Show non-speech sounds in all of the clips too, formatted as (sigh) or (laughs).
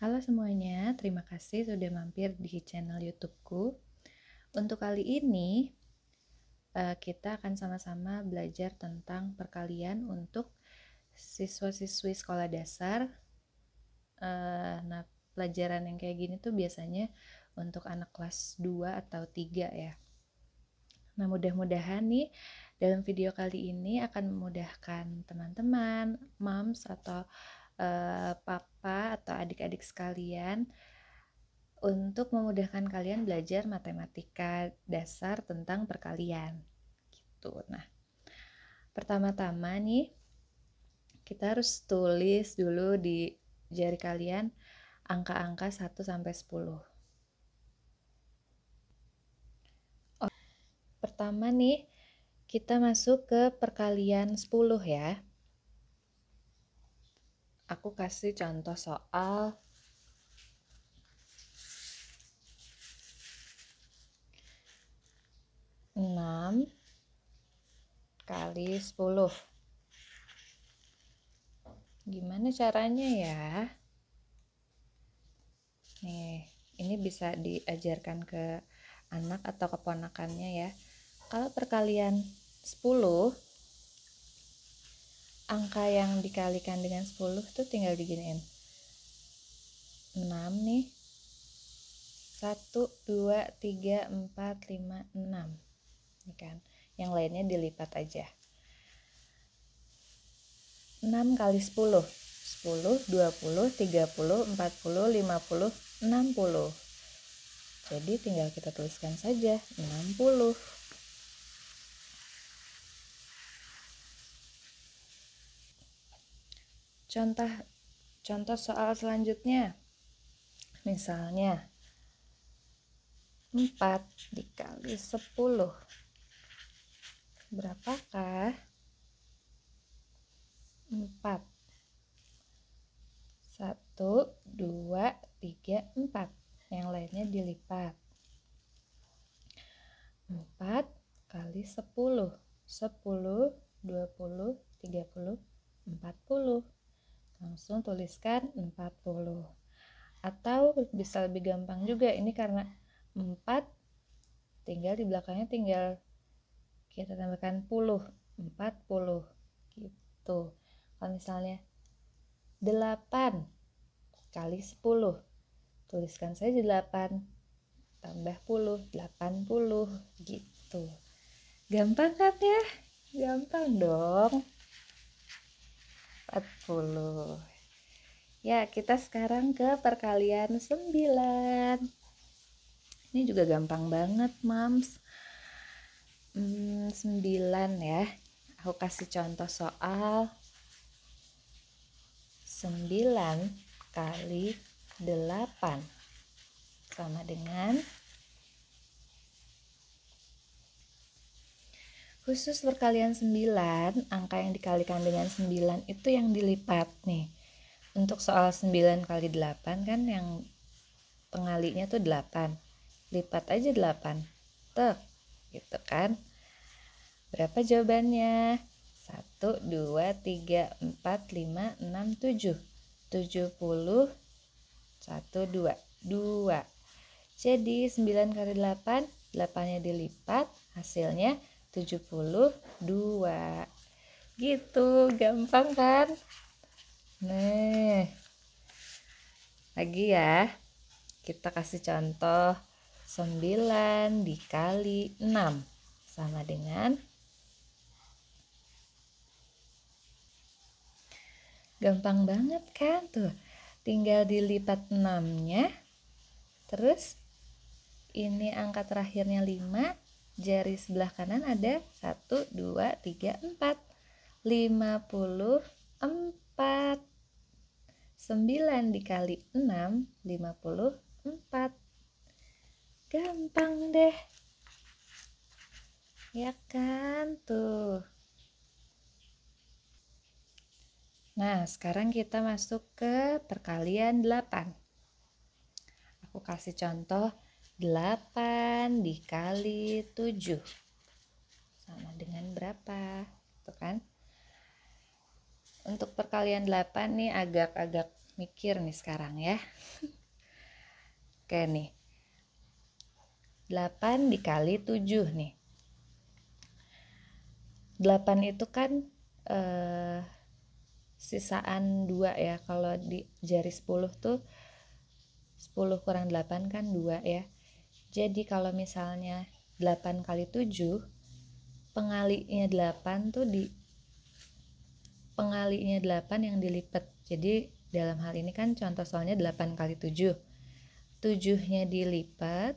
Halo semuanya, terima kasih sudah mampir di channel YouTubeku. Untuk kali ini eh, kita akan sama-sama belajar tentang perkalian untuk siswa-siswi sekolah dasar. Eh, nah, pelajaran yang kayak gini tuh biasanya untuk anak kelas 2 atau 3 ya. Nah, mudah-mudahan nih dalam video kali ini akan memudahkan teman-teman, moms atau Eh, papa atau adik-adik sekalian untuk memudahkan kalian belajar matematika dasar tentang perkalian gitu. Nah, pertama-tama nih kita harus tulis dulu di jari kalian angka-angka 1 sampai 10. Pertama nih, kita masuk ke perkalian 10 ya aku kasih contoh soal enam kali sepuluh gimana caranya ya nih ini bisa diajarkan ke anak atau keponakannya ya kalau perkalian 10 angka yang dikalikan dengan 10 tuh tinggal diginiin 6 nih 1, 2, 3, 4, 5, 6 ini kan yang lainnya dilipat aja 6 kali 10 10, 20, 30, 40, 50, 60 jadi tinggal kita tuliskan saja 60 Contoh contoh soal selanjutnya. Misalnya 4 dikali 10 berapakah 4 1 2 3 4 yang lainnya dilipat 4 kali 10 10 20 30 40 langsung tuliskan 40 atau bisa lebih gampang juga ini karena 4 tinggal di belakangnya tinggal kita tambahkan 10 40 gitu kalau misalnya 8 kali 10 tuliskan saja 8 tambah 10 80 gitu gampang kan ya gampang dong 40 ya kita sekarang ke perkalian 9 ini juga gampang banget mams hmm, 9 ya aku kasih contoh soal 9 kali 8 sama dengan Khusus perkalian 9, angka yang dikalikan dengan 9 itu yang dilipat nih. Untuk soal 9 kali 8 kan yang pengalinya tuh 8. Lipat aja 8. Tuh, gitu kan. Berapa jawabannya? 1, 2, 3, 4, 5, 6, 7. 70, 1, 2. 2. Jadi 9 kali 8, 8-nya dilipat, hasilnya 72 gitu gampang kan nah lagi ya kita kasih contoh 9 dikali 6 sama dengan gampang banget kan tuh tinggal dilipat 6 nya terus ini angka terakhirnya 5 jari sebelah kanan ada 1, 2, 3, 4 54 9 dikali 6 54 gampang deh ya kan tuh nah sekarang kita masuk ke perkalian 8 aku kasih contoh 8 dikali 7 sama dengan berapa itu kan untuk perkalian 8 nih agak-agak mikir nih sekarang ya (laughs) oke nih 8 dikali 7 nih 8 itu kan eh, sisaan 2 ya kalau di jari 10 tuh 10 kurang 8 kan 2 ya jadi kalau misalnya 8 kali 7 pengalinya 8 tuh di pengalinya 8 yang dilipat. Jadi dalam hal ini kan contoh soalnya 8 kali 7. 7-nya dilipat.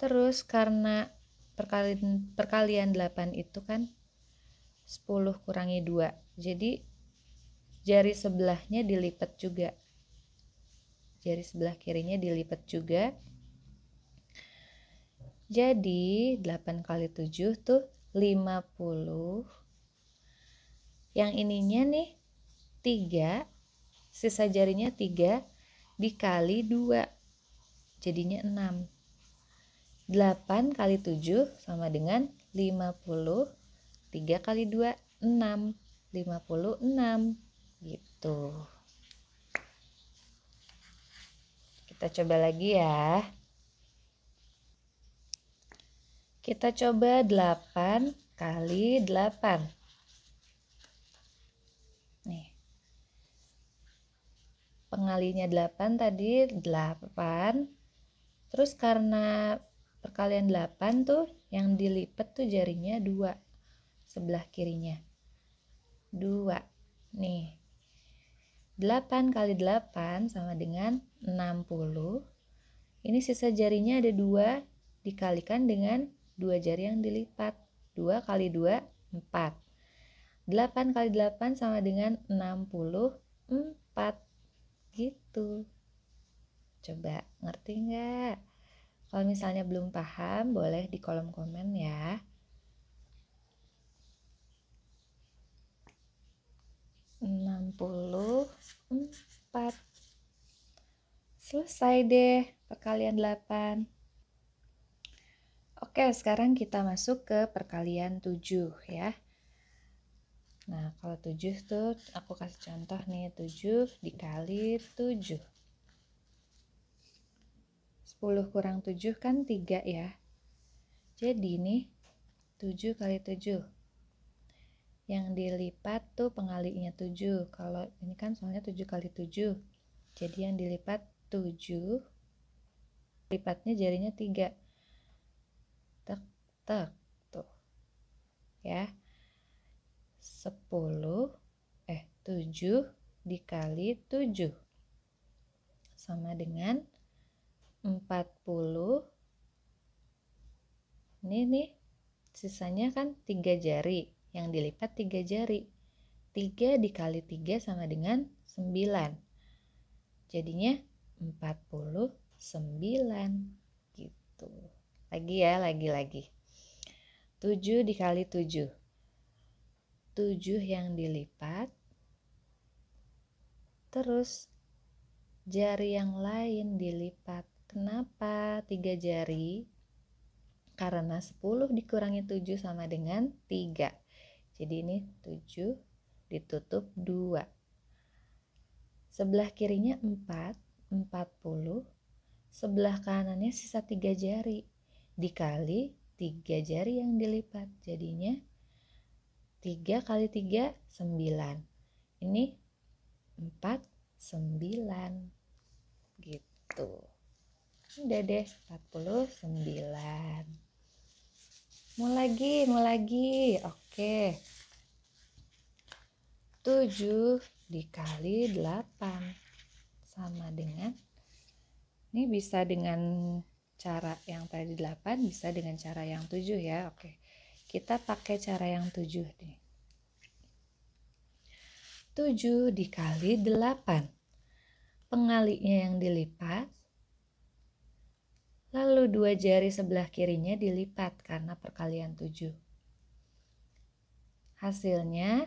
Terus karena perkalian perkalian 8 itu kan 10 kurangi 2. Jadi jari sebelahnya dilipat juga. Jari sebelah kirinya dilipat juga jadi 8 kali 7 tuh 50. Yang ininya nih 3, sisa jarinya 3 dikali 2. Jadinya 6. 8 kali 7 sama dengan 50. 3 kali 2 6. 56 gitu. Kita coba lagi ya. Kita coba 8 kali 8. Nih. Pengalinya 8 tadi 8. Terus karena perkalian 8 tuh yang dilipat tuh jarinya 2 sebelah kirinya. 2. Nih. 8 kali 8 sama dengan 60. Ini sisa jarinya ada 2 dikalikan dengan dua jari yang dilipat. 2 kali 2, 4. 8 kali 8 sama dengan 64. Gitu. Coba ngerti nggak? Kalau misalnya belum paham, boleh di kolom komen ya. Enam puluh empat selesai deh perkalian delapan Oke, sekarang kita masuk ke perkalian 7 ya. Nah, kalau 7 tuh aku kasih contoh nih 7 dikali 7. 10 kurang 7 kan 3 ya. Jadi nih 7 kali 7. Yang dilipat tuh pengalinya 7. Kalau ini kan soalnya 7 kali 7. Jadi yang dilipat 7 lipatnya jarinya 3 tek tuh ya 10 eh 7 dikali 7 sama dengan 40 ini nih sisanya kan tiga jari yang dilipat tiga jari tiga dikali tiga sama dengan sembilan. jadinya empat puluh sembilan gitu lagi ya lagi-lagi 7 dikali 7. 7 yang dilipat. Terus jari yang lain dilipat. Kenapa 3 jari? Karena 10 dikurangi 7 sama dengan 3. Jadi ini 7 ditutup 2. Sebelah kirinya 4, 40. Sebelah kanannya sisa 3 jari dikali tiga jari yang dilipat jadinya tiga kali tiga sembilan ini empat sembilan gitu udah deh empat puluh sembilan mau lagi mau lagi oke tujuh dikali delapan sama dengan ini bisa dengan cara yang tadi 8 bisa dengan cara yang 7 ya. Oke. Kita pakai cara yang 7 nih. 7 dikali 8. Pengalinya yang dilipat. Lalu dua jari sebelah kirinya dilipat karena perkalian 7. Hasilnya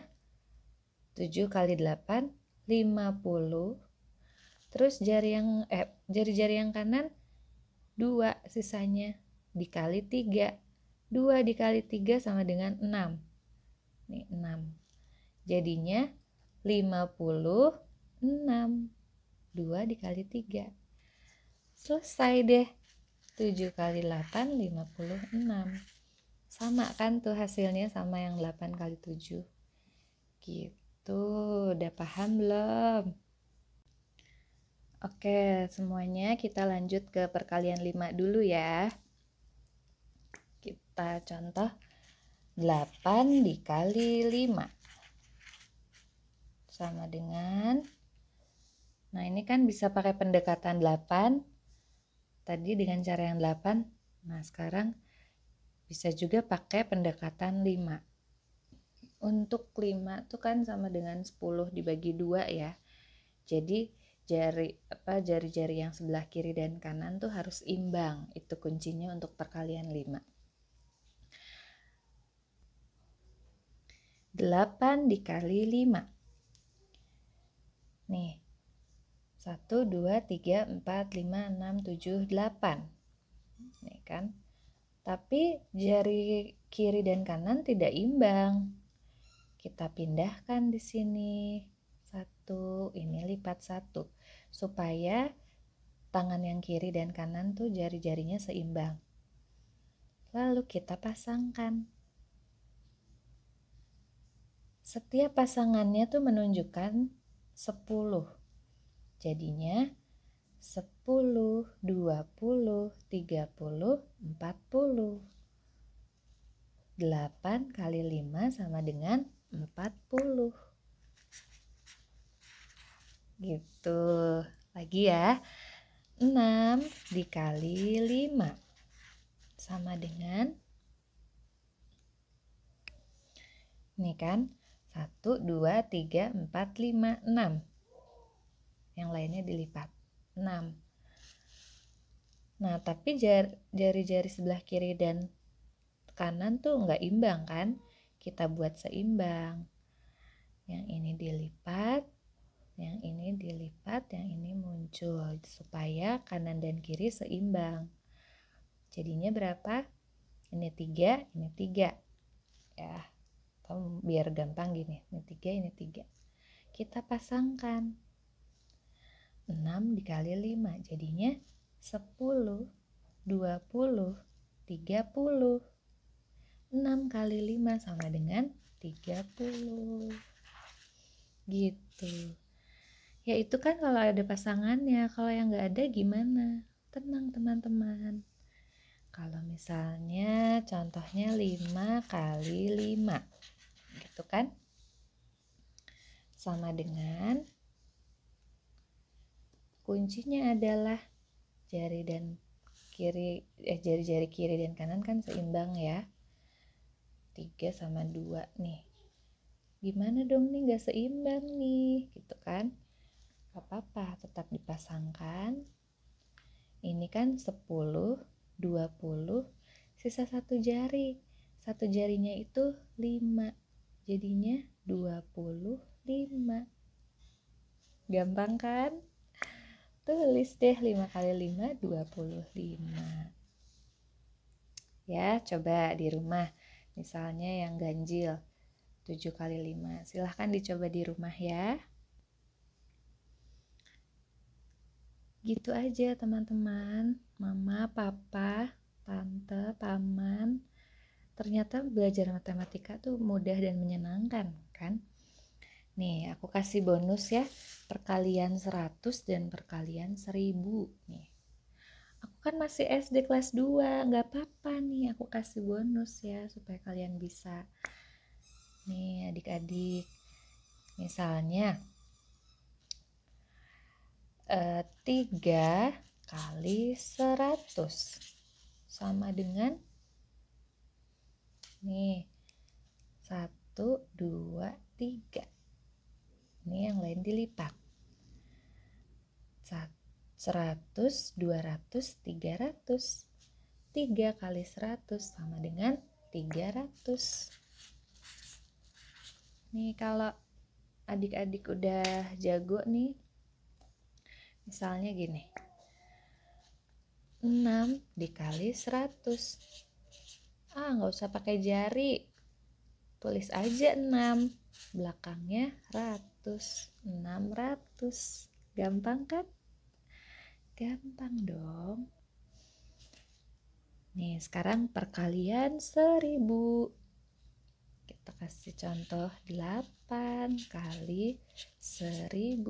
7 kali 8 50. Terus jari yang eh jari-jari yang kanan 2 sisanya dikali 3. 2 dikali 3 sama dengan 6. Nih, 6. Jadinya 56. 2 dikali 3. Selesai deh. 7 kali 8, 56. Sama kan tuh hasilnya sama yang 8 kali 7. Gitu, udah paham belum? Oke, semuanya kita lanjut ke perkalian 5 dulu ya. Kita contoh 8 dikali 5 sama dengan Nah, ini kan bisa pakai pendekatan 8 tadi dengan cara yang 8. Nah, sekarang bisa juga pakai pendekatan 5. Untuk 5 itu kan sama dengan 10 dibagi 2 ya. Jadi jari apa jari-jari yang sebelah kiri dan kanan tuh harus imbang. Itu kuncinya untuk perkalian 5. 8 dikali 5. Nih. 1 2 3 4 5 6 7 8. Nih kan. Tapi jari kiri dan kanan tidak imbang. Kita pindahkan di sini. Satu, ini lipat satu supaya tangan yang kiri dan kanan tuh jari-jarinya seimbang. Lalu kita pasangkan. Setiap pasangannya tuh menunjukkan 10. Jadinya 10, 20, 30, 40. 8 kali 5 sama dengan 40 gitu lagi ya 6 dikali 5 sama dengan ini kan 1, 2, 3, 4, 5, 6 yang lainnya dilipat 6 nah tapi jari-jari sebelah kiri dan kanan tuh nggak imbang kan kita buat seimbang yang ini dilipat yang ini dilipat, yang ini muncul supaya kanan dan kiri seimbang. Jadinya berapa? Ini tiga, ini tiga. Ya, atau biar gampang gini. Ini tiga, ini tiga. Kita pasangkan. 6 dikali 5 jadinya 10, 20, 30. 6 kali 5 sama dengan 30. Gitu ya itu kan kalau ada pasangannya kalau yang nggak ada gimana tenang teman-teman kalau misalnya contohnya 5 kali 5 gitu kan sama dengan kuncinya adalah jari dan kiri eh jari-jari kiri dan kanan kan seimbang ya 3 sama 2 nih gimana dong nih gak seimbang nih gitu kan Gak apa-apa, tetap dipasangkan. Ini kan 10, 20, sisa satu jari. Satu jarinya itu 5. Jadinya 25. Gampang kan? Tulis deh 5 kali 5, 25 ya coba di rumah misalnya yang ganjil 7 kali 5 silahkan dicoba di rumah ya Gitu aja teman-teman, mama, papa, tante, paman. Ternyata belajar matematika tuh mudah dan menyenangkan kan? Nih, aku kasih bonus ya, perkalian 100 dan perkalian 1000 nih. Aku kan masih SD kelas 2, nggak apa-apa nih, aku kasih bonus ya supaya kalian bisa. Nih, adik-adik, misalnya 3 eh, kali 100 sama dengan nih 1 2 3 ini yang lain dilipat 100 200 300 3 kali 100 sama dengan 300 nih kalau adik-adik udah jago nih misalnya gini 6 dikali 100 ah nggak usah pakai jari tulis aja 6 belakangnya 100 600 gampang kan gampang dong nih sekarang perkalian 1000 kita kasih contoh 8 kali 1000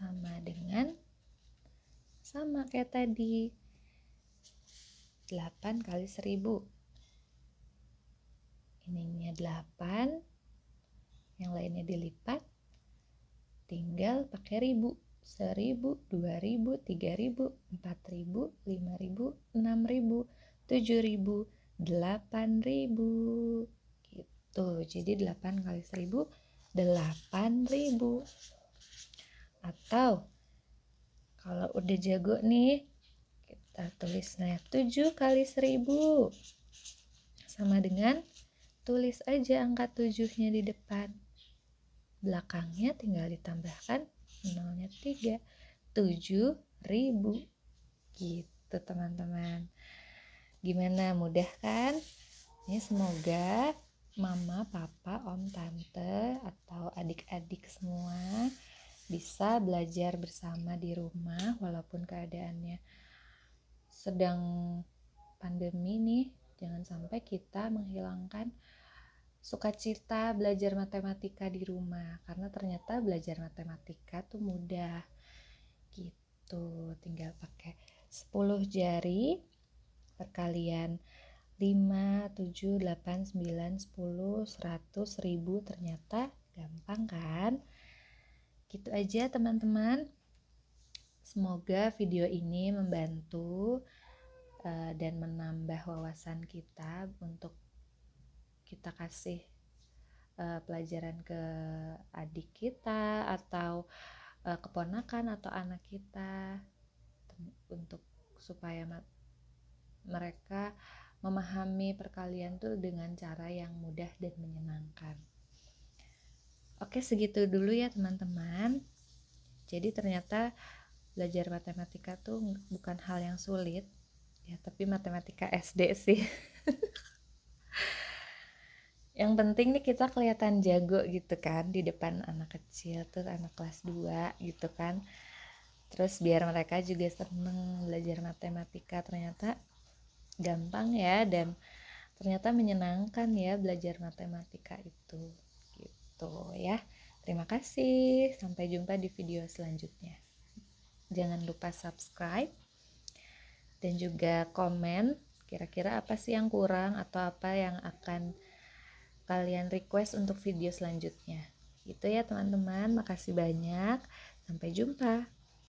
sama dengan sama kayak tadi 8 kali 1000 ininya 8 yang lainnya dilipat tinggal pakai 1000 1000, 2000, 3000, 4000, 5000, 6000, 7000, 8000 gitu jadi 8 kali 1000 8000 atau kalau udah jago nih, kita tulisnya 7 kali 1000. Sama dengan tulis aja angka 7-nya di depan. Belakangnya tinggal ditambahkan nolnya 3. 7 ribu gitu teman-teman. Gimana mudah kan? ini ya, semoga mama, papa, om, tante atau adik-adik semua bisa belajar bersama di rumah walaupun keadaannya sedang pandemi nih jangan sampai kita menghilangkan sukacita belajar matematika di rumah karena ternyata belajar matematika tuh mudah gitu tinggal pakai 10 jari perkalian 5, 7, 8, 9, 10, 100, 1000 ternyata gampang kan? gitu aja teman-teman semoga video ini membantu uh, dan menambah wawasan kita untuk kita kasih uh, pelajaran ke adik kita atau uh, keponakan atau anak kita untuk supaya mereka memahami perkalian tuh dengan cara yang mudah dan menyenangkan. Oke, segitu dulu ya teman-teman. Jadi ternyata belajar matematika tuh bukan hal yang sulit ya, tapi matematika SD sih. (laughs) yang penting nih kita kelihatan jago gitu kan di depan anak kecil terus anak kelas 2 gitu kan terus biar mereka juga seneng belajar matematika ternyata gampang ya dan ternyata menyenangkan ya belajar matematika itu gitu ya. Terima kasih, sampai jumpa di video selanjutnya. Jangan lupa subscribe dan juga komen kira-kira apa sih yang kurang atau apa yang akan kalian request untuk video selanjutnya. Itu ya teman-teman, makasih banyak. Sampai jumpa.